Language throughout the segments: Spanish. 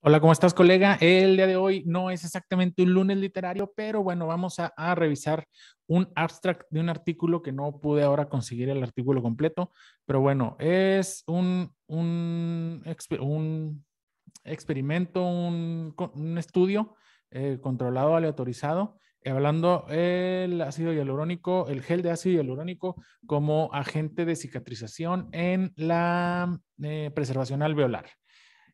Hola, ¿cómo estás, colega? El día de hoy no es exactamente un lunes literario, pero bueno, vamos a, revisar un abstract de un artículo que no pude ahora conseguir el artículo completo, pero bueno, es un, un, experimento, un, estudio eh, controlado, aleatorizado, eh, hablando el ácido hialurónico, el gel de ácido hialurónico como agente de cicatrización en la eh, preservación alveolar.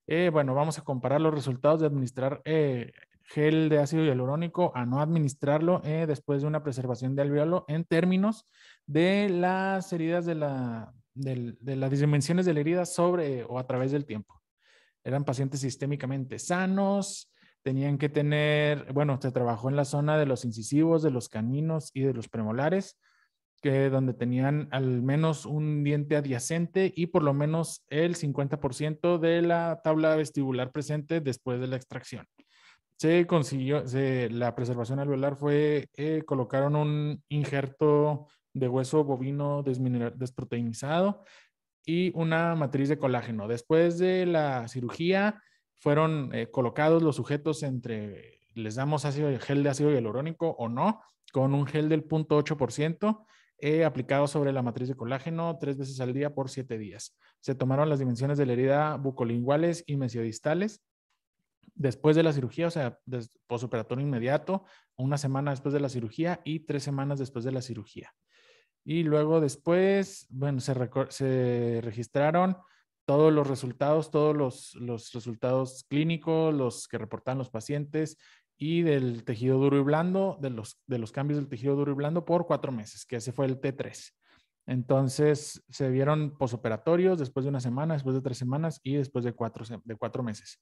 Eh, bueno, vamos a comparar los resultados de administrar eh, gel de ácido hialurónico a no administrarlo eh, después de una preservación de alveolo en términos de las heridas de, la, de las dimensiones de la herida sobre o a través del tiempo. Eran pacientes sistémicamente sanos, tenían que tener, bueno, se trabajó en la zona de los incisivos, de los caninos y de los premolares, donde tenían al menos un diente adyacente y por lo menos el 50% de la tabla vestibular presente después de la extracción. Se consiguió, la preservación alveolar fue, eh, colocaron un injerto de hueso bovino desproteinizado y una matriz de colágeno. Después de la cirugía fueron eh, colocados los sujetos entre, les damos ácido, gel de ácido hialurónico o no, con un gel del 0.8%, he aplicado sobre la matriz de colágeno tres veces al día por siete días. Se tomaron las dimensiones de la herida bucolinguales y mesiodistales. Después de la cirugía, o sea, posoperatorio inmediato, una semana después de la cirugía y tres semanas después de la cirugía. Y luego después, bueno, se registraron todos los resultados, todos los, los, resultados clínicos, los que reportan los pacientes y del tejido duro y blando, de los, de los cambios del tejido duro y blando por cuatro meses, que ese fue el T3. Entonces se vieron posoperatorios después de una semana, después de tres semanas y después de cuatro, de cuatro meses.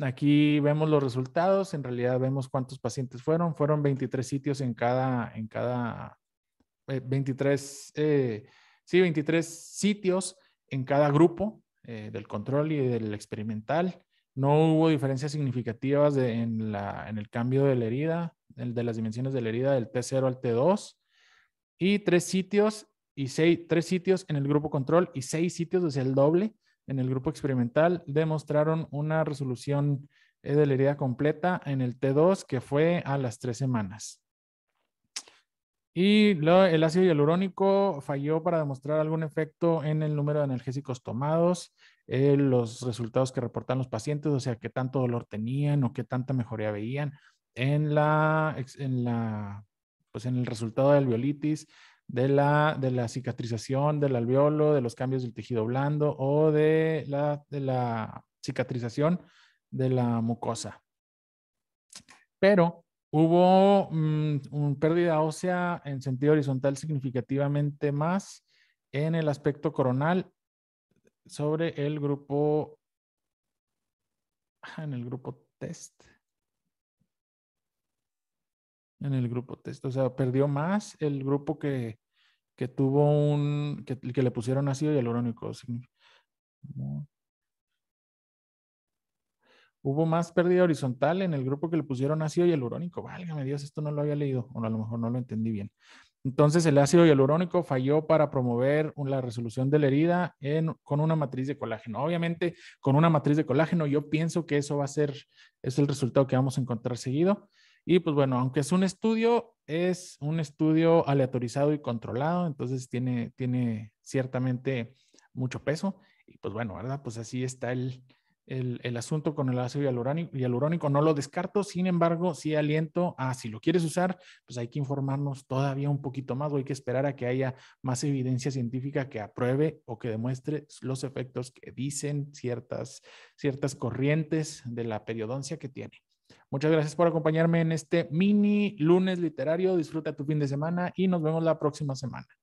Aquí vemos los resultados, en realidad vemos cuántos pacientes fueron, fueron 23 sitios en cada, en cada, eh, 23, eh, sí, 23 sitios en cada grupo eh, del control y del experimental. No hubo diferencias significativas en, el cambio de la herida, el de las dimensiones de la herida del T0 al T2 y tres sitios y seis, tres sitios en el grupo control y seis sitios, o el doble en el grupo experimental demostraron una resolución eh, de la herida completa en el T2 que fue a las tres semanas. Y el ácido hialurónico falló para demostrar algún efecto en el número de analgésicos tomados, en eh, los resultados que reportan los pacientes, o sea, qué tanto dolor tenían o qué tanta mejoría veían en la, en la pues en el resultado de alveolitis, de la, de la cicatrización del alveolo, de los cambios del tejido blando o de la, de la cicatrización de la mucosa. Pero Hubo mm, un pérdida ósea en sentido horizontal significativamente más en el aspecto coronal sobre el grupo, ah, en el grupo test. En el grupo test, o sea, perdió más el grupo que, tuvo un, que, le pusieron ácido hialurónico. Significa, hubo más pérdida horizontal en el grupo que le pusieron ácido hialurónico. Válgame Dios, esto no lo había leído, o a lo mejor no lo entendí bien. Entonces, el ácido hialurónico falló para promover la resolución de la herida con una matriz de colágeno. Obviamente, con una matriz de colágeno, yo pienso que eso va a ser, es el resultado que vamos a encontrar seguido. Y pues bueno, aunque es un estudio, es un estudio aleatorizado y controlado, entonces tiene, tiene ciertamente mucho peso. Y pues bueno, ¿verdad? Pues así está el, el, asunto con el ácido hialurónico, hialurónico, no lo descarto, sin embargo, sí aliento a si lo quieres usar, pues hay que informarnos todavía un poquito más o hay que esperar a que haya más evidencia científica que apruebe o que demuestre los efectos que dicen ciertas, ciertas corrientes de la periodoncia que tiene. Muchas gracias por acompañarme en este mini lunes literario. Disfruta tu fin de semana y nos vemos la próxima semana.